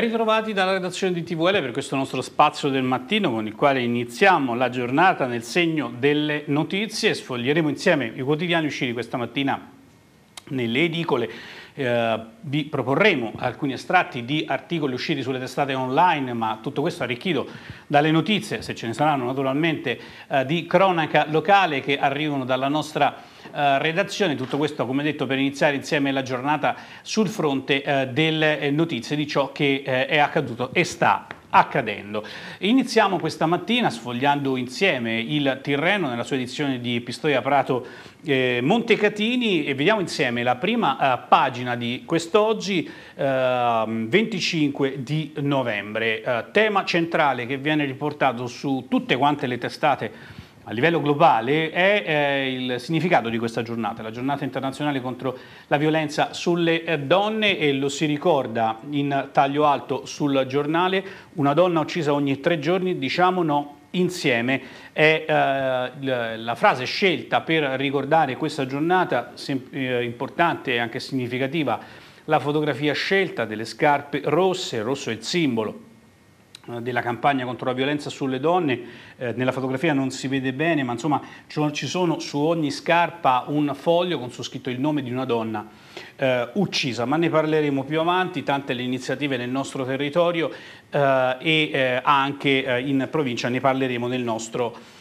Ben ritrovati dalla redazione di TVL per questo nostro spazio del mattino con il quale iniziamo la giornata nel segno delle notizie. Sfoglieremo insieme i quotidiani usciti questa mattina nelle edicole eh, vi proporremo alcuni estratti di articoli usciti sulle testate online, ma tutto questo arricchito dalle notizie, se ce ne saranno naturalmente, eh, di cronaca locale che arrivano dalla nostra eh, redazione. Tutto questo, come detto, per iniziare insieme la giornata sul fronte eh, delle eh, notizie di ciò che eh, è accaduto e sta accadendo. Iniziamo questa mattina sfogliando insieme il Tirreno nella sua edizione di Pistoia Prato eh, Montecatini e vediamo insieme la prima eh, pagina di quest'oggi eh, 25 di novembre, eh, tema centrale che viene riportato su tutte quante le testate a livello globale è eh, il significato di questa giornata, la giornata internazionale contro la violenza sulle eh, donne e lo si ricorda in taglio alto sul giornale, una donna uccisa ogni tre giorni, diciamo no insieme è eh, la frase scelta per ricordare questa giornata eh, importante e anche significativa, la fotografia scelta delle scarpe rosse, rosso è il simbolo eh, della campagna contro la violenza sulle donne, eh, nella fotografia non si vede bene, ma insomma ci sono su ogni scarpa un foglio con su scritto il nome di una donna eh, uccisa, ma ne parleremo più avanti, tante le iniziative nel nostro territorio eh, e eh, anche eh, in provincia ne parleremo nel nostro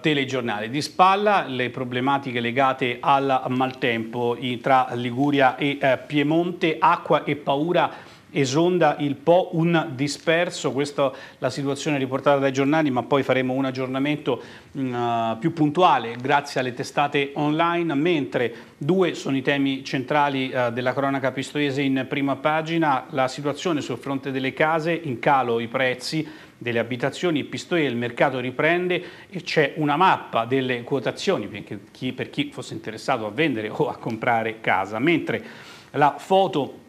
telegiornale. Di spalla le problematiche legate al maltempo tra Liguria e Piemonte, acqua e paura esonda il Po un disperso, questa è la situazione riportata dai giornali, ma poi faremo un aggiornamento uh, più puntuale grazie alle testate online, mentre due sono i temi centrali uh, della cronaca pistoiese in prima pagina, la situazione sul fronte delle case, in calo i prezzi, delle abitazioni, Pistoia, il mercato riprende e c'è una mappa delle quotazioni per chi, per chi fosse interessato a vendere o a comprare casa, mentre la foto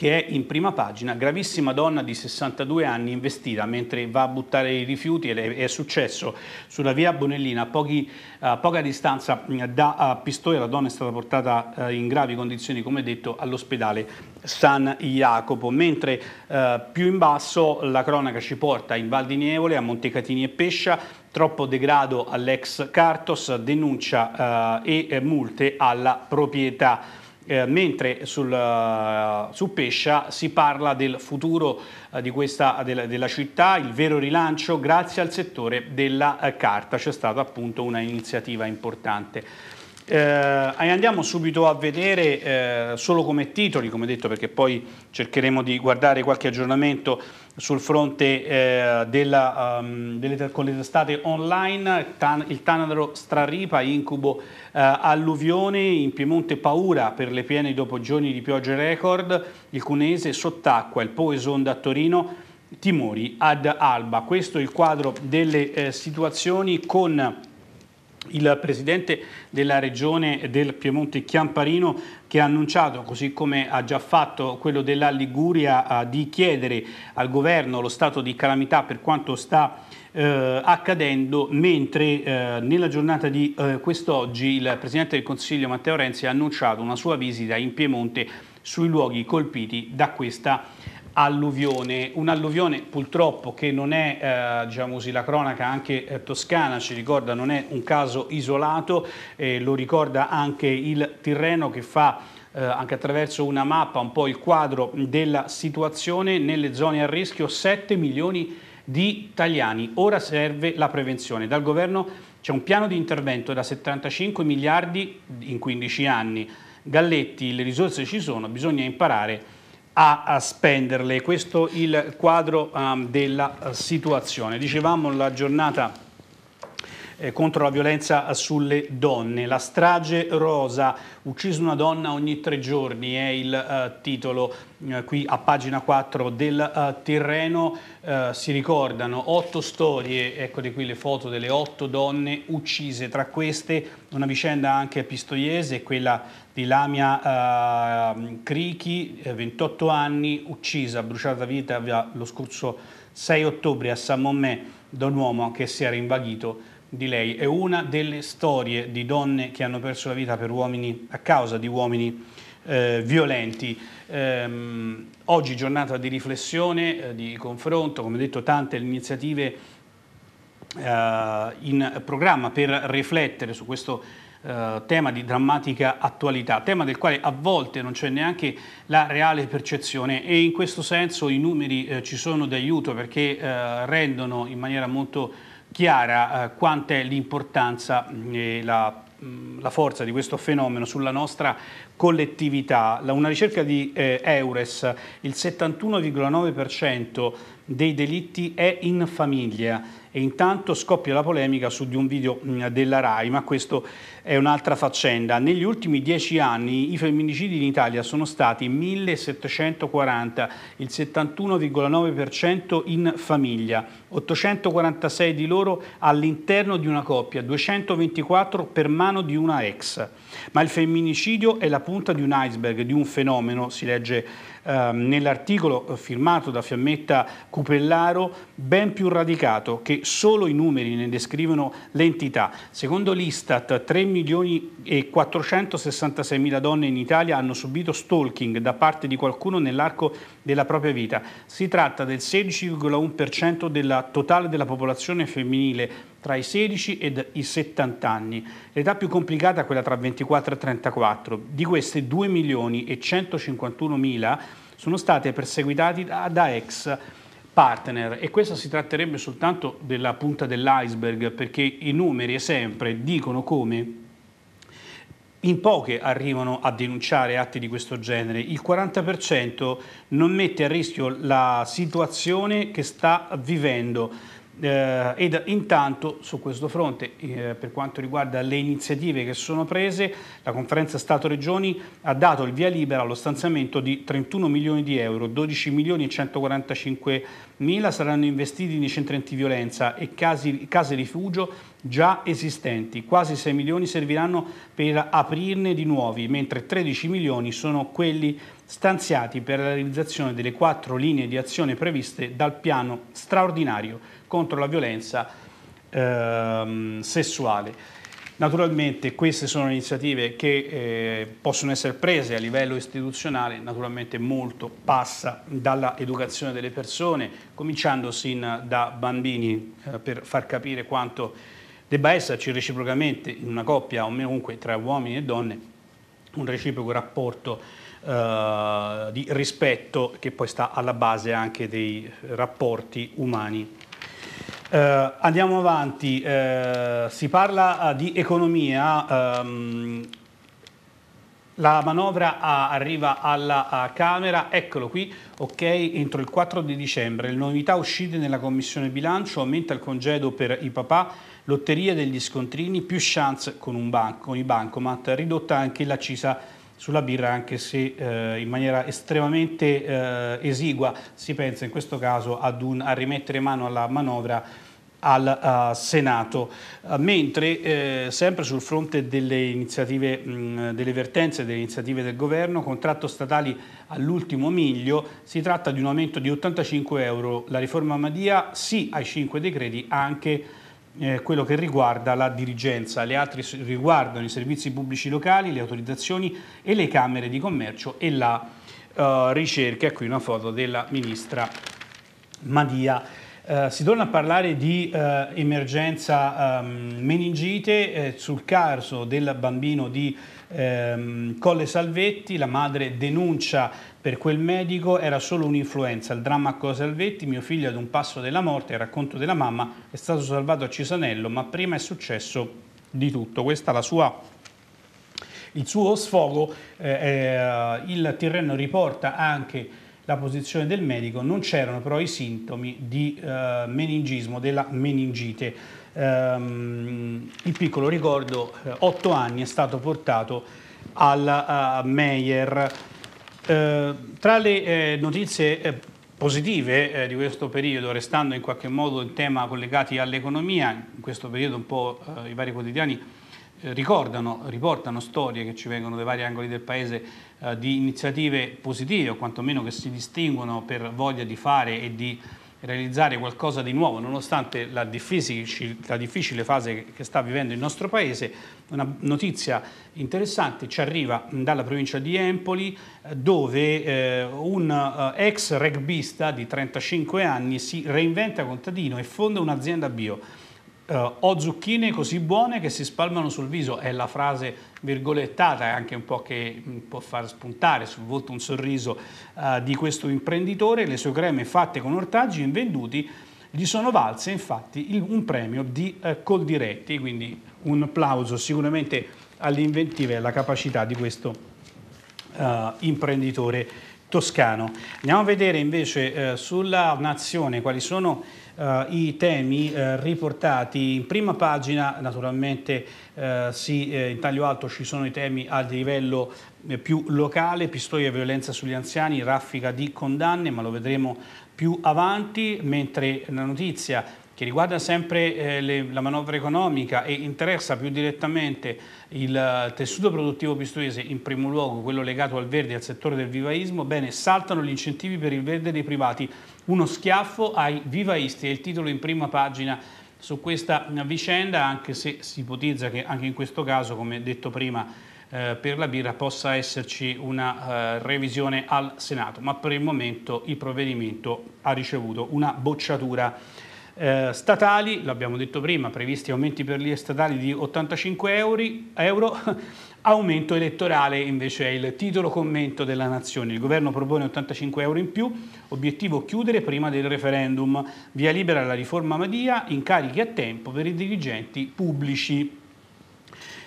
che è in prima pagina, gravissima donna di 62 anni investita mentre va a buttare i rifiuti e è successo sulla via Bonellina, a, pochi, a poca distanza da Pistoia, la donna è stata portata eh, in gravi condizioni, come detto, all'ospedale San Jacopo, mentre eh, più in basso la cronaca ci porta in Val di Nievole, a Montecatini e Pescia, troppo degrado all'ex Cartos, denuncia eh, e multe alla proprietà. Eh, mentre sul, eh, su Pescia si parla del futuro uh, questa, della, della, città, il vero rilancio grazie al settore della carta, c'è stata appunto una iniziativa importante. Eh, andiamo subito a vedere eh, solo come titoli, come detto, perché poi cercheremo di guardare qualche aggiornamento sul fronte eh, della, um, delle telecollestate online, tan, il Tanadro straripa, incubo eh, alluvione, in Piemonte paura per le piene dopo giorni di piogge record, il Cunese sott'acqua, il Poesonda da Torino, timori ad alba. Questo è il quadro delle eh, situazioni con il presidente della regione del Piemonte Chiamparino che ha annunciato, così come ha già fatto quello della Liguria, eh, di chiedere al governo lo stato di calamità per quanto sta eh, accadendo, mentre eh, nella giornata di eh, quest'oggi il presidente del Consiglio Matteo Renzi ha annunciato una sua visita in Piemonte sui luoghi colpiti da questa alluvione, un'alluvione purtroppo che non è, eh, diciamo così, la cronaca anche eh, toscana ci ricorda, non è un caso isolato, eh, lo ricorda anche il Tirreno che fa eh, anche attraverso una mappa un po' il quadro della situazione nelle zone a rischio 7 milioni di italiani. Ora serve la prevenzione. Dal governo c'è un piano di intervento da 75 miliardi in 15 anni. Galletti, le risorse ci sono, bisogna imparare a a, a spenderle. Questo è il quadro um, della eh, situazione. Dicevamo la giornata eh, contro la violenza sulle donne. La strage rosa, ucciso una donna ogni tre giorni, è il eh, titolo eh, qui a pagina 4 del eh, Tirreno. Eh, si ricordano otto storie, eccole qui le foto delle otto donne uccise, tra queste una vicenda anche pistoiese, quella di Lamia ehm, Crichi, 28 eh, anni, uccisa, bruciata vita lo scorso 6 ottobre a San Mammè da un uomo che si era invaghito di lei. È una delle storie di donne che hanno perso la vita uomini, a causa di uomini eh, violenti. Ehm, oggi giornata di riflessione, eh, di confronto, come detto tante le iniziative eh, in programma per riflettere su questo Uh, tema di drammatica attualità, tema del quale a volte non c'è neanche la reale percezione e in questo senso i numeri uh, ci sono d'aiuto perché uh, rendono in maniera molto chiara eh, quanto è l'importanza mm, e la, mh, mm, la, forza di questo fenomeno sulla nostra collettività. La, una ricerca di eh, Eures, il 71,9% dei delitti è in famiglia e intanto scoppia la polemica su di un video mm, della RAI, ma questo è un'altra faccenda. Negli ultimi dieci anni i femminicidi in Italia sono stati 1740, il 71,9% in famiglia, 846 di loro all'interno di una coppia, 224 per mano di una ex. Ma il femminicidio è la punta di un iceberg, di un fenomeno, si legge Ehm, nell'articolo eh, firmato da Fiammetta Cupellaro ben più radicato che solo i numeri ne descrivono l'entità. Secondo l'Istat 3 milioni e 466 mila donne in Italia hanno subito stalking da parte di qualcuno nell'arco della propria vita. Si tratta del 16,1% della totale della popolazione femminile tra i 16 ed i 70 anni. L'età più complicata è quella tra 24 e 34. Di queste 2 milioni e 151 mila sono state perseguitate da ex partner e questo si tratterebbe soltanto della punta dell'iceberg perché i numeri sempre dicono come in poche arrivano a denunciare atti di questo genere, il 40% non mette a rischio la situazione che sta vivendo eh, ed intanto su questo fronte, eh, per quanto riguarda le iniziative che sono prese, la conferenza Stato-Regioni ha dato il via libera allo stanziamento di 31 milioni di euro, 12 milioni e 145 mila saranno investiti nei centri antiviolenza e casi, case rifugio già esistenti, quasi 6 milioni serviranno per aprirne di nuovi, mentre 13 milioni sono quelli stanziati per la realizzazione delle quattro linee di azione previste dal piano straordinario contro la violenza ehm, sessuale. Naturalmente queste sono iniziative che eh, possono essere prese a livello istituzionale, naturalmente molto passa dalla educazione delle persone, cominciando sin da bambini eh, per far capire quanto debba esserci reciprocamente in una coppia o comunque tra uomini e donne un reciproco rapporto eh, di rispetto che poi sta alla base anche dei rapporti umani eh, andiamo avanti, eh, si parla eh, di economia, ehm, la manovra a, ah, arriva alla ah, Camera, eccolo qui, ok, entro il 4 di dicembre, le novità uscite nella Commissione Bilancio, aumenta il congedo per i papà, lotteria degli scontrini, più chance con, ban con i bancomat, ridotta anche l'accisa sulla birra anche se eh, in maniera estremamente eh, esigua si pensa in questo caso un, a rimettere mano alla manovra al uh, Senato, eh, mentre eh, sempre sul fronte delle iniziative, mh, delle vertenze, delle iniziative del governo, contratto statali all'ultimo miglio, si tratta di un aumento di 85 euro, la riforma Madia sì ai 5 decreti anche eh, quello che riguarda la dirigenza, le altre riguardano i servizi pubblici locali, le autorizzazioni e le camere di commercio e la eh, ricerca. Qui una foto della ministra Madia. Eh, si torna a parlare di eh, emergenza ehm, meningite eh, sul caso del bambino di Ehm, Colle Salvetti, la madre denuncia per quel medico, era solo un'influenza. Il dramma a Colle Salvetti, mio figlio ad un passo della morte, il racconto della mamma, è stato salvato a Cisanello, ma prima è successo di tutto. Questa è la sua il suo sfogo, eh, eh, il Tirreno riporta anche la posizione del medico, non c'erano però i sintomi di eh, meningismo, della meningite ehm, il piccolo ricordo, eh, 8 anni, è stato portato al Meyer. Eh, tra le eh, notizie eh, positive eh, di questo periodo, restando in qualche modo il tema collegati all'economia, in questo periodo un po' eh, i vari quotidiani ricordano, riportano storie che ci vengono dai vari angoli del paese eh, di iniziative positive o quantomeno che si distinguono per voglia di fare e di realizzare qualcosa di nuovo nonostante la difficile, la difficile, fase che sta vivendo il nostro paese. Una notizia interessante ci arriva dalla provincia di Empoli eh, dove eh, un eh, ex rugbista di 35 anni si reinventa contadino e fonda un'azienda bio Uh, ho zucchine così buone che si spalmano sul viso, è la frase virgolettata anche un po' che mm, può far spuntare sul volto un sorriso uh, di questo imprenditore, le sue creme fatte con ortaggi invenduti gli sono valse infatti il, un premio di uh, Coldiretti, quindi un applauso sicuramente all'inventiva e alla capacità di questo imprenditore toscano. Andiamo a vedere invece eh, sulla nazione quali sono eh, i temi eh, riportati in prima pagina, naturalmente eh, sì, eh, in taglio alto ci sono i temi a livello eh, più locale, pistoia e violenza sugli anziani, raffica di condanne, ma lo vedremo più avanti, mentre la notizia che riguarda sempre eh, le, la manovra economica e interessa più direttamente il eh, tessuto produttivo pistoiese, in primo luogo quello legato al verde e al settore del vivaismo, bene, saltano gli incentivi per il verde dei privati. Uno schiaffo ai vivaisti è il titolo in prima pagina su questa vicenda, anche se si ipotizza che anche in questo caso, come detto prima, eh, per la birra possa esserci una eh, revisione al Senato, ma per il momento il provvedimento ha ricevuto una bocciatura eh, statali, l'abbiamo detto prima, previsti aumenti per gli statali di 85 euro, euro, aumento elettorale invece è il titolo commento della Nazione. Il governo propone 85 euro in più, obiettivo chiudere prima del referendum, via libera la riforma Madia, incarichi a tempo per i dirigenti pubblici.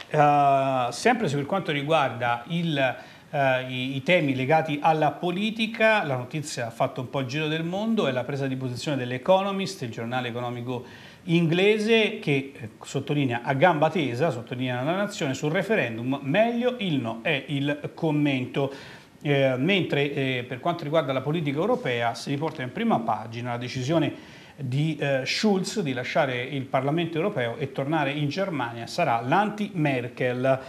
Eh, sempre per quanto riguarda il eh, i, i, temi legati alla politica, la notizia ha fatto un po' il giro del mondo, è la presa di posizione dell'Economist, il giornale economico inglese che eh, sottolinea a gamba tesa, sottolinea la nazione, sul referendum meglio il no è il commento. Eh, mentre eh, per quanto riguarda la politica europea si riporta in prima pagina la decisione di eh, Schulz di lasciare il Parlamento europeo e tornare in Germania sarà l'anti-Merkel.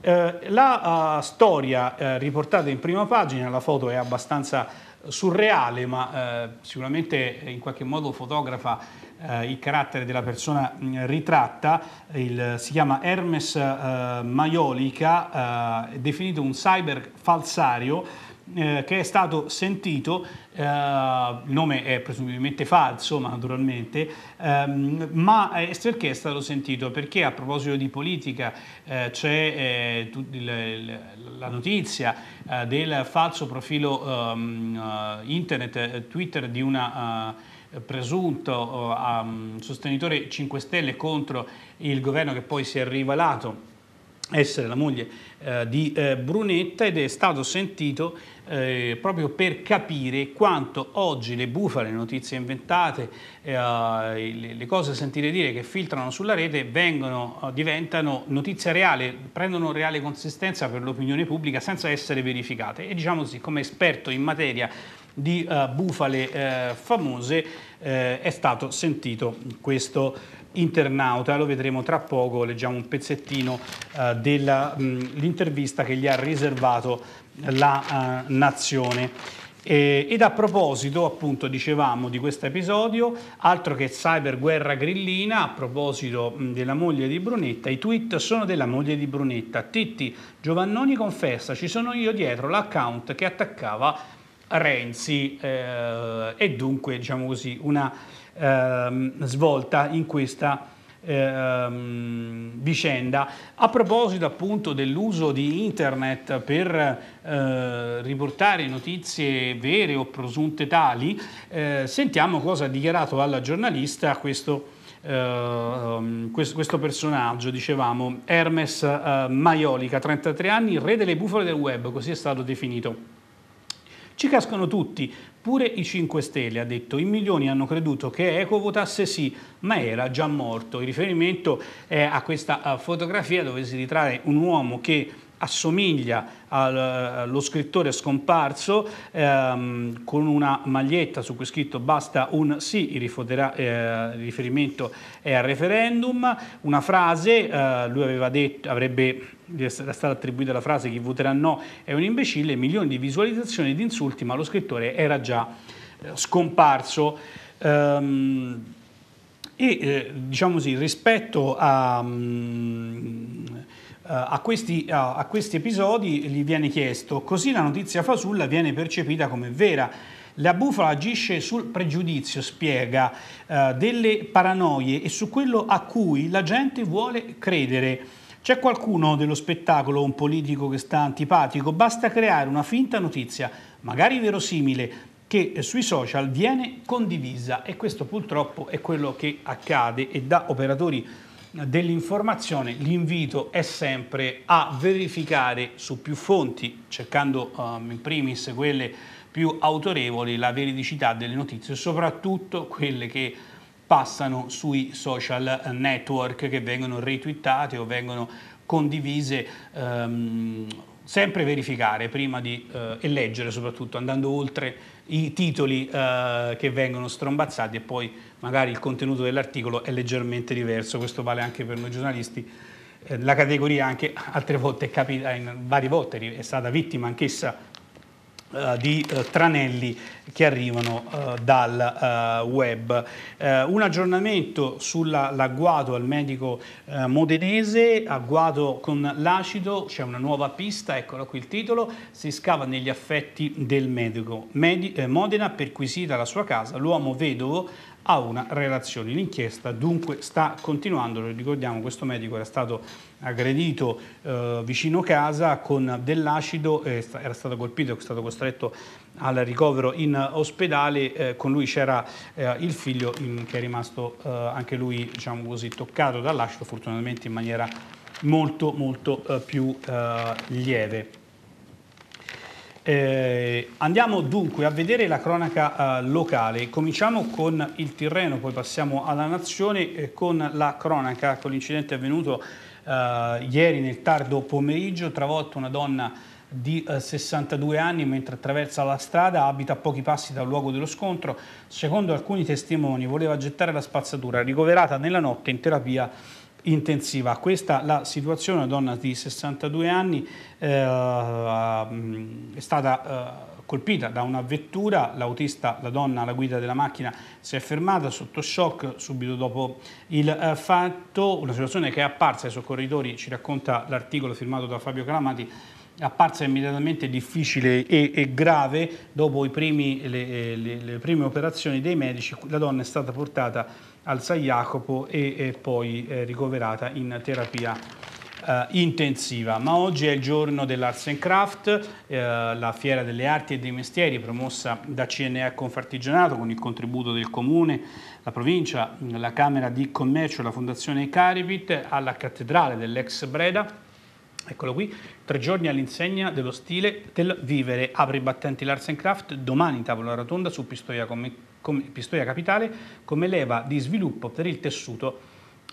Eh, la uh, storia eh, riportata in prima pagina, la foto è abbastanza eh, surreale ma sicuramente in qualche modo fotografa il carattere della persona mm, ritratta, il, si chiama Hermes Maiolica, definito un cyber falsario, che è stato sentito il eh, nome è presumibilmente falso, ma naturalmente, ehm, ma eh, Esther è stato sentito perché a proposito di politica eh, c'è eh, la notizia eh, del falso profilo ehm, internet Twitter di una presunto um, sostenitore 5 Stelle contro il governo che poi si è rivelato essere la moglie eh, di eh, Brunetta ed è stato sentito eh, proprio per capire quanto oggi le bufale, le notizie inventate, eh, le, le, cose sentite dire che filtrano sulla rete vengono, eh, diventano notizia reale, prendono reale consistenza per l'opinione pubblica senza essere verificate e diciamo così come esperto in materia di eh, bufale famose è stato sentito questo internauta, lo vedremo tra poco, leggiamo un pezzettino eh, dell'intervista mm, che gli ha riservato la eh, Nazione. E, ed a proposito, appunto, dicevamo di questo episodio, altro che cyber guerra grillina, a proposito mh, mm, della moglie di Brunetta, i tweet sono della moglie di Brunetta. Titti Giovannoni confessa, ci sono io dietro l'account che attaccava Renzi eh, e dunque, diciamo così, una ehm, svolta in questa ehm, vicenda. A proposito appunto dell'uso di internet per eh, riportare notizie vere o presunte tali, eh, sentiamo cosa ha dichiarato alla giornalista questo Uh, ehm, questo, questo, personaggio, dicevamo, Hermes uh, Maiolica, 33 anni, re delle bufale del web, così è stato definito. Ci cascano tutti, pure i 5 Stelle, ha detto. I milioni hanno creduto che Eco votasse sì, ma era già morto. Il riferimento è a questa eh, fotografia dove si ritrae un uomo che assomiglia allo scrittore scomparso ehm, con una maglietta su cui è scritto basta un sì, il eh, riferimento è al referendum, una frase, eh, lui aveva detto, avrebbe era stata attribuita la frase chi voterà no è un imbecille, milioni di visualizzazioni e di insulti, ma lo scrittore era già eh, scomparso. Ehm, e eh, diciamo così, rispetto a... Mh, mm, eh, a questi, a questi episodi gli viene chiesto, così la notizia fasulla viene percepita come vera. La bufala agisce sul pregiudizio, spiega, eh, delle paranoie e su quello a cui la gente vuole credere. C'è qualcuno dello spettacolo, un politico che sta antipatico, basta creare una finta notizia, magari verosimile, che sui social viene condivisa e questo purtroppo è quello che accade e da operatori dell'informazione, l'invito è sempre a verificare su più fonti, cercando um, in primis quelle più autorevoli, la veridicità delle notizie, soprattutto quelle che passano sui social network che vengono retweetate o vengono condivise, ehm, sempre verificare prima di, eh, e leggere soprattutto, andando oltre i titoli eh, che vengono strombazzati e poi magari il contenuto dell'articolo è leggermente diverso, questo vale anche per noi giornalisti, eh, la categoria anche altre volte capita, in varie volte è stata vittima anch'essa eh, di uh, tranelli che arrivano uh, dal web. un aggiornamento sull'agguato al medico modenese, agguato con l'acido, c'è una nuova pista, eccola qui il titolo, si scava negli affetti del medico. Medi eh, Modena perquisita la sua casa, l'uomo vedovo a una relazione. L'inchiesta dunque sta continuando, lo ricordiamo, questo medico era stato aggredito eh, vicino casa con dell'acido, eh, era stato colpito, è stato costretto al ricovero in ospedale, eh, con lui c'era eh, il figlio in, che è rimasto eh, anche lui diciamo così, toccato dall'acido, fortunatamente in maniera molto molto eh, più lieve. Eh, andiamo dunque a vedere la cronaca eh, locale, cominciamo con il Tirreno, poi passiamo alla Nazione eh, con la cronaca, con l'incidente avvenuto eh, ieri nel tardo pomeriggio, travolta una donna di 62 eh, anni mentre attraversa la strada, abita a pochi passi dal luogo dello scontro, secondo alcuni testimoni voleva gettare la spazzatura, ricoverata nella notte in terapia intensiva. Questa la situazione, una donna di 62 anni eh, è stata eh, colpita da una vettura, l'autista, la donna alla guida della macchina si è fermata sotto shock subito dopo il eh, fatto, una situazione che è apparsa ai soccorritori, ci racconta l'articolo firmato da Fabio Calamati, apparsa immediatamente difficile e, e grave, dopo primi, le, eh, le, le, prime operazioni dei medici, la donna è stata portata al San Jacopo e, e poi eh, ricoverata in terapia Uh, intensiva. Ma oggi è il giorno dell'Arts and Craft, uh, la fiera delle arti e dei mestieri promossa da CNA Confartigianato con il contributo del Comune, la provincia, la Camera di Commercio, e la Fondazione Caribit alla cattedrale dell'ex Breda Eccolo qui, tre giorni all'insegna dello stile del vivere, Apri i battenti Larsen Craft, domani tavola rotonda su Pistoia, come, come, Pistoia Capitale come leva di sviluppo per il tessuto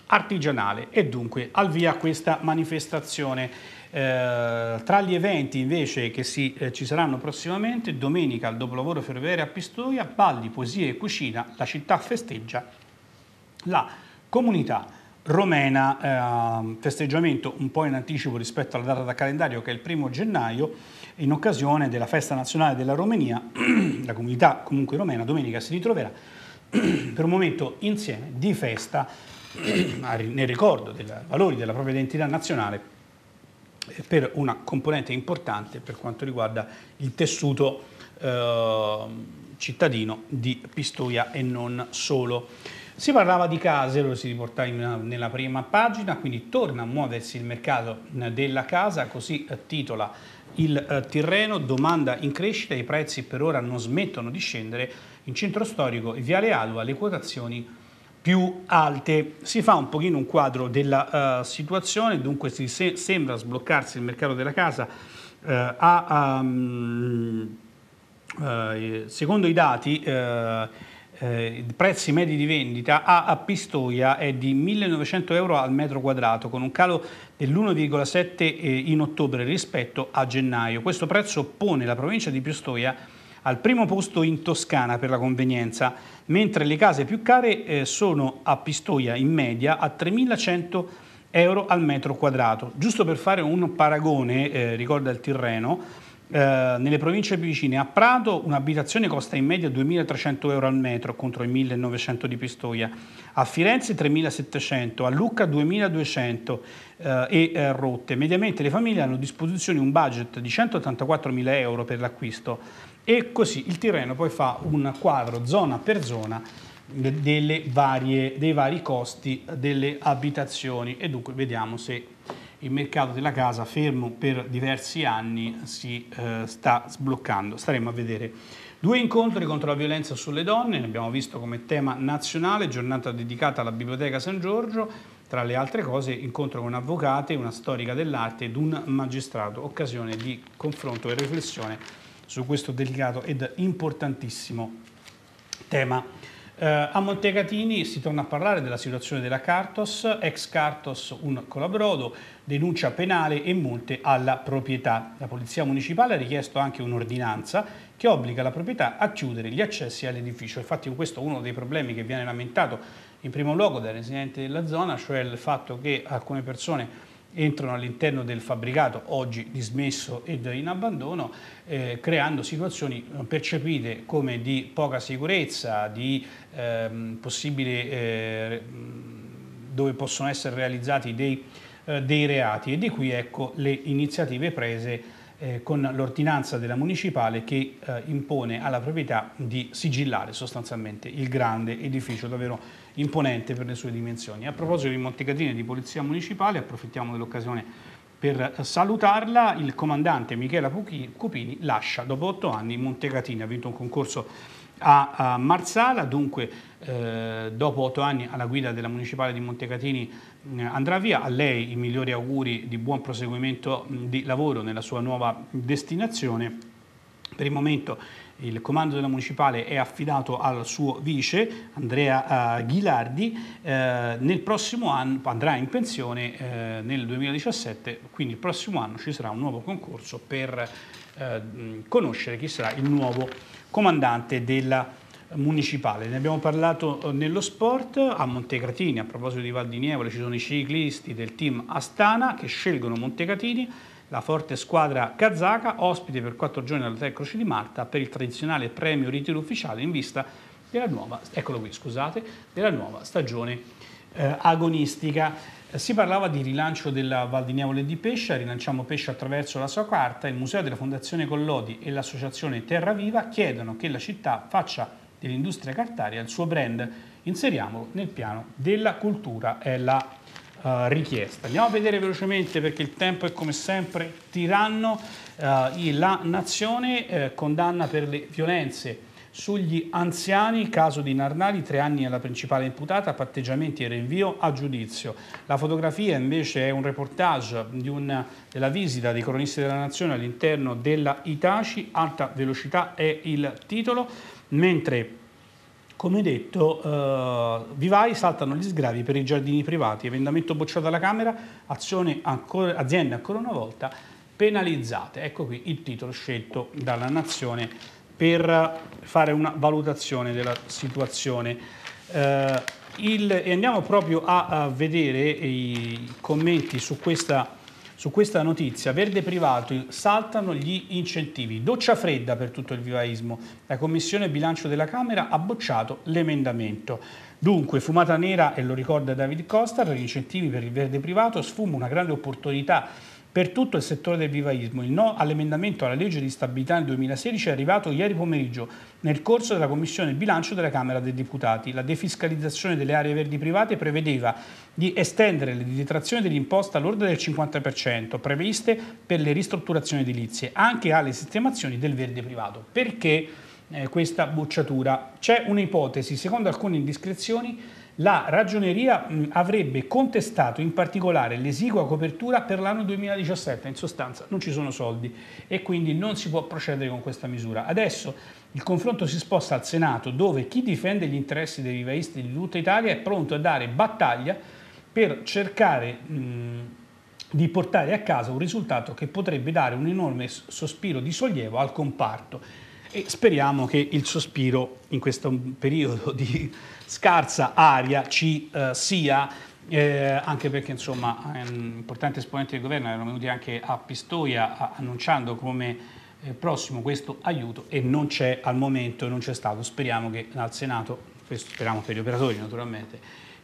artigianale e dunque al via questa manifestazione. Eh, tra gli eventi invece che si, eh, ci saranno prossimamente, domenica al dopolavoro ferroviario a Pistoia, balli, poesie e cucina, la città festeggia la comunità Romena, eh, festeggiamento un po' in anticipo rispetto alla data da calendario che è il primo gennaio, in occasione della festa nazionale della Romania, la comunità comunque romena domenica si ritroverà per un momento insieme di festa nel ricordo dei valori della propria identità nazionale eh, per una componente importante per quanto riguarda il tessuto eh, cittadino di Pistoia e non solo. Si parlava di case, lo si riportava nella prima pagina, quindi torna a muoversi il mercato eh, della casa, così eh, titola il eh, Tirreno, domanda in crescita, i prezzi per ora non smettono di scendere, in centro storico e Viale Alba le quotazioni più alte. Si fa un pochino un quadro della uh, situazione, dunque si se sembra sbloccarsi il mercato della casa uh, a, um, uh, secondo i dati eh, i prezzi medi di vendita a, a Pistoia è di 1.900 euro al metro quadrato, con un calo dell'1,7 eh, in ottobre rispetto a gennaio. Questo prezzo pone la provincia di Pistoia al primo posto in Toscana per la convenienza, mentre le case più care eh, sono a Pistoia in media a 3.100 euro al metro quadrato. Giusto per fare un paragone, eh, ricorda il Tirreno, eh, nelle province più vicine a Prato un'abitazione costa in media 2.300 euro al metro contro i 1.900 di Pistoia, a Firenze 3.700, a Lucca 2.200 eh, e eh, rotte. Mediamente le famiglie hanno a disposizione un budget di 184.000 euro per l'acquisto e così il Tirreno poi fa un quadro zona per zona varie, dei vari costi delle abitazioni e dunque vediamo se il mercato della casa fermo per diversi anni si eh, sta sbloccando. Staremo a vedere. Due incontri contro la violenza sulle donne, ne abbiamo visto come tema nazionale, giornata dedicata alla Biblioteca San Giorgio, tra le altre cose incontro con avvocate, una storica dell'arte ed un magistrato, occasione di confronto e riflessione su questo delicato ed importantissimo tema. Uh, a Montecatini si torna a parlare della situazione della Cartos, ex Cartos un colabrodo, denuncia penale e multe alla proprietà. La Polizia Municipale ha richiesto anche un'ordinanza che obbliga la proprietà a chiudere gli accessi all'edificio. Infatti questo è uno dei problemi che viene lamentato in primo luogo dai residenti della zona, cioè il fatto che alcune persone entrano all'interno del fabbricato, oggi dismesso ed in abbandono, eh, creando situazioni eh, percepite come di poca sicurezza, di ehm, possibile, eh, dove possono essere realizzati dei, eh, dei, reati e di qui ecco le iniziative prese eh, con l'ordinanza della municipale che eh, impone alla proprietà di sigillare sostanzialmente il grande edificio, davvero imponente per le sue dimensioni. A proposito di Montecatini e di Polizia Municipale, approfittiamo dell'occasione per eh, salutarla, il comandante Michela Cupini lascia dopo otto anni Montecatini, ha vinto un concorso a, Marsala, dunque eh, dopo otto anni alla guida della Municipale di Montecatini andrà via, a lei i migliori auguri di buon proseguimento di lavoro nella sua nuova destinazione. Per il momento il comando della municipale è affidato al suo vice Andrea eh, Ghilardi, eh, nel prossimo anno andrà in pensione eh, nel 2017, quindi il prossimo anno ci sarà un nuovo concorso per eh, conoscere chi sarà il nuovo comandante della municipale. Ne abbiamo parlato eh, nello sport a Montecatini, a proposito di Val di Nievole ci sono i ciclisti del team Astana che scelgono Montecatini la forte squadra kazaka, ospite per quattro giorni all'Hotel Croce di Marta per il tradizionale premio ritiro ufficiale in vista della nuova, eccolo qui, scusate, della nuova stagione eh, agonistica. Eh, si parlava di rilancio della Val di Niavole di Pescia, rilanciamo Pescia attraverso la sua carta, il Museo della Fondazione Collodi e l'associazione Terra Viva chiedono che la città faccia dell'industria cartaria il suo brand, inseriamolo nel piano della cultura, è la uh, richiesta. Andiamo a vedere velocemente perché il tempo è come sempre tiranno. Uh, la nazione uh, condanna per le violenze sugli anziani, caso di Narnali, tre anni alla principale imputata, patteggiamenti e rinvio a giudizio. La fotografia invece è un reportage un, della visita dei cronisti della Nazione all'interno della Itaci, alta velocità è il titolo, mentre come detto, eh, vivai saltano gli sgravi per i giardini privati, emendamento bocciato alla Camera, ancora, aziende ancora una volta penalizzate. Ecco qui il titolo scelto dalla Nazione per fare una valutazione della situazione. Eh, il, e andiamo proprio a, a vedere i commenti su questa su questa notizia, verde privato, saltano gli incentivi, doccia fredda per tutto il vivaismo, la Commissione Bilancio della Camera ha bocciato l'emendamento. Dunque, fumata nera, e lo ricorda David Costa, gli incentivi per il verde privato sfuma una grande opportunità per tutto il settore del vivaismo, il no all'emendamento alla legge di stabilità nel 2016 è arrivato ieri pomeriggio nel corso della Commissione Bilancio della Camera dei Deputati. La defiscalizzazione delle aree verdi private prevedeva di estendere le detrazioni dell'imposta all'ordine del 50% previste per le ristrutturazioni edilizie anche alle sistemazioni del verde privato. Perché eh, questa bocciatura? C'è un'ipotesi, secondo alcune indiscrezioni, la ragioneria mh, avrebbe contestato in particolare l'esigua copertura per l'anno 2017, in sostanza non ci sono soldi e quindi non si può procedere con questa misura. Adesso il confronto si sposta al Senato dove chi difende gli interessi dei rivaisti di tutta Italia è pronto a dare battaglia per cercare mh, di portare a casa un risultato che potrebbe dare un enorme sospiro di sollievo al comparto e speriamo che il sospiro in questo periodo di scarsa aria ci uh, sia eh, anche perché insomma ehm, importanti esponenti del governo erano venuti anche a Pistoia a, annunciando come eh, prossimo questo aiuto e non c'è al momento, non c'è stato. Speriamo che al Senato, speriamo per gli operatori naturalmente,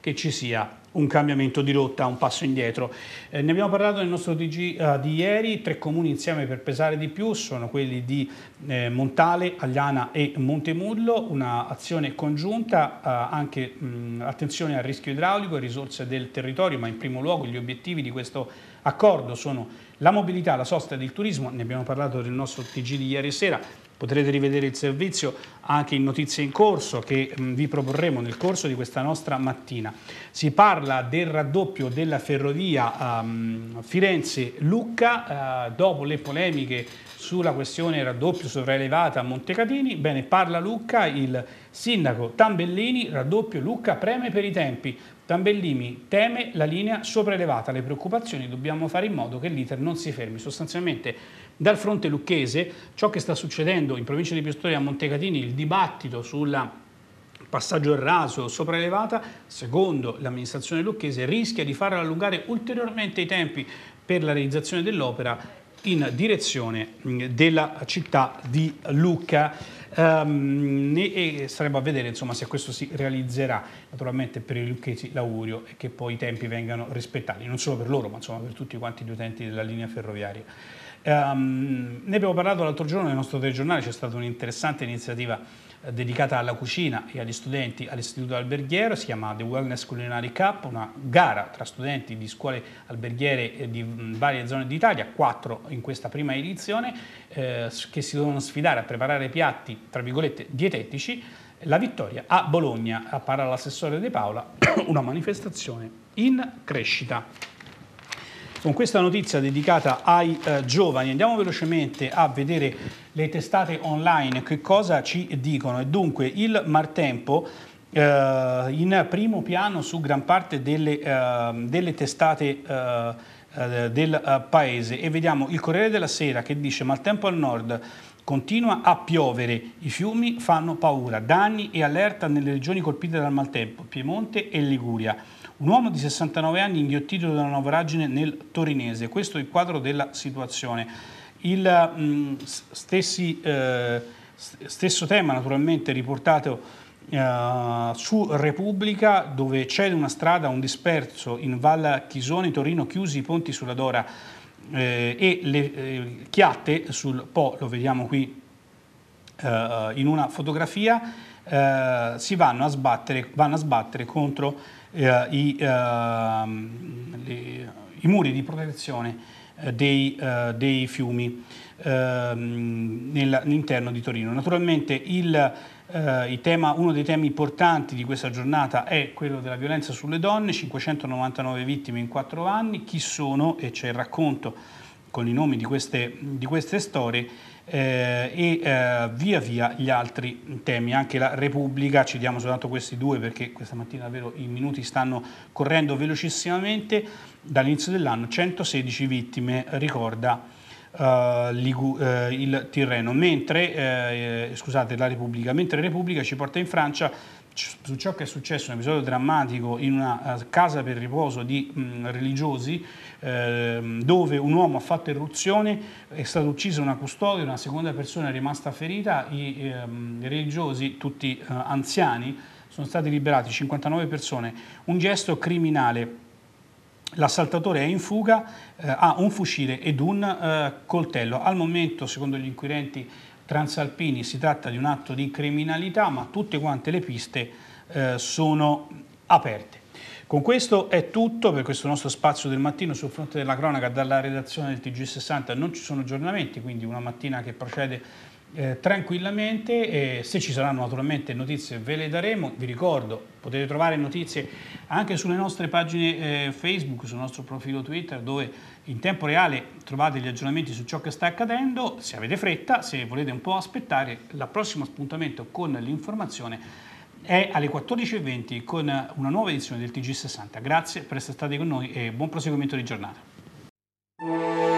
che ci sia un cambiamento di rotta, un passo indietro. Eh, ne abbiamo parlato nel nostro TG uh, eh, di ieri, tre comuni insieme per pesare di più sono quelli di eh, Montale, Agliana e Montemullo, una azione congiunta, uh, anche mh, attenzione al rischio idraulico e risorse del territorio, ma in primo luogo gli obiettivi di questo accordo sono la mobilità, la sosta e il turismo, ne abbiamo parlato nel nostro TG di ieri sera, Potrete rivedere il servizio anche in notizie in corso che vi proporremo nel corso di questa nostra mattina. Si parla del raddoppio della ferrovia um, Firenze-Lucca uh, dopo le polemiche sulla questione raddoppio sopraelevata a Montecatini. Bene, parla Lucca, il sindaco Tambellini, raddoppio Lucca preme per i tempi. Tambellini teme la linea sopraelevata, le preoccupazioni, dobbiamo fare in modo che l'iter non si fermi. Sostanzialmente dal fronte lucchese ciò che sta succedendo in provincia di Pistoia a Montecatini, il dibattito sul passaggio a raso sopraelevata, secondo l'amministrazione lucchese, rischia di far allungare ulteriormente i tempi per la realizzazione dell'opera in direzione mm, della città di Lucca um, e, e saremo a vedere insomma, se questo si realizzerà. Naturalmente per i lucchesi l'augurio è che poi i tempi vengano rispettati, non solo per loro ma insomma, per tutti quanti gli utenti della linea ferroviaria. Um, ne abbiamo parlato l'altro giorno nel nostro telegiornale, c'è stata un'interessante iniziativa dedicata alla cucina e agli studenti all'istituto alberghiero, si chiama The Wellness Culinary Cup, una gara tra studenti di scuole alberghiere di varie zone d'Italia, quattro in questa prima edizione, eh, che si devono sfidare a preparare piatti, tra virgolette, dietetici, la vittoria a Bologna, a all'assessore De Paola, una manifestazione in crescita con questa notizia dedicata ai eh, giovani. Andiamo velocemente a vedere le testate online, che cosa ci dicono. E dunque il martempo eh, in primo piano su gran parte delle, eh, delle testate eh, eh, del eh, paese e vediamo il Corriere della Sera che dice maltempo al nord Continua a piovere, i fiumi fanno paura, danni e allerta nelle regioni colpite dal maltempo, Piemonte e Liguria. Un uomo di 69 anni inghiottito da una voragine nel Torinese, questo è il quadro della situazione. Il mh, mm, stessi, eh, stesso tema naturalmente riportato eh, su Repubblica dove c'è una strada, un disperso in Val Chisone, Torino, chiusi i ponti sulla Dora eh, e le eh, chiatte sul Po, lo vediamo qui eh, in una fotografia, eh, si vanno a sbattere, vanno a sbattere contro eh, i, ehm, le, i, muri di protezione eh, dei, eh, dei, fiumi ehm, all'interno di Torino. Naturalmente il, eh, tema, uno dei temi importanti di questa giornata è quello della violenza sulle donne, 599 vittime in 4 anni, chi sono, e c'è il racconto con i nomi di queste, di queste storie, eh, e eh, via via gli altri temi, anche la Repubblica, ci diamo soltanto questi due perché questa mattina davvero i minuti stanno correndo velocissimamente, dall'inizio dell'anno 116 vittime, ricorda Uh, il Tirreno, mentre, uh, scusate, la Repubblica, mentre Repubblica ci porta in Francia su ciò che è successo, un episodio drammatico in una casa per riposo di mh, religiosi Ehm, dove un uomo ha fatto irruzione, è stata uccisa una custodia, una seconda persona è rimasta ferita, i ehm, religiosi, tutti eh, anziani, sono stati liberati 59 persone, un gesto criminale. L'assaltatore è in fuga, eh, ha un fucile ed un eh, coltello. Al momento, secondo gli inquirenti transalpini, si tratta di un atto di criminalità, ma tutte quante le piste eh, sono aperte. Con questo è tutto per questo nostro spazio del mattino sul fronte della cronaca dalla redazione del TG60. Non ci sono aggiornamenti, quindi una mattina che procede eh, tranquillamente. Eh, se ci saranno naturalmente notizie ve le daremo. Vi ricordo, potete trovare notizie anche sulle nostre pagine eh, Facebook, sul nostro profilo Twitter, dove in tempo reale trovate gli aggiornamenti su ciò che sta accadendo. Se avete fretta, se volete un po' aspettare, il prossimo appuntamento con l'informazione è alle 14.20 con una nuova edizione del TG60. Grazie per essere stati con noi e buon proseguimento di giornata.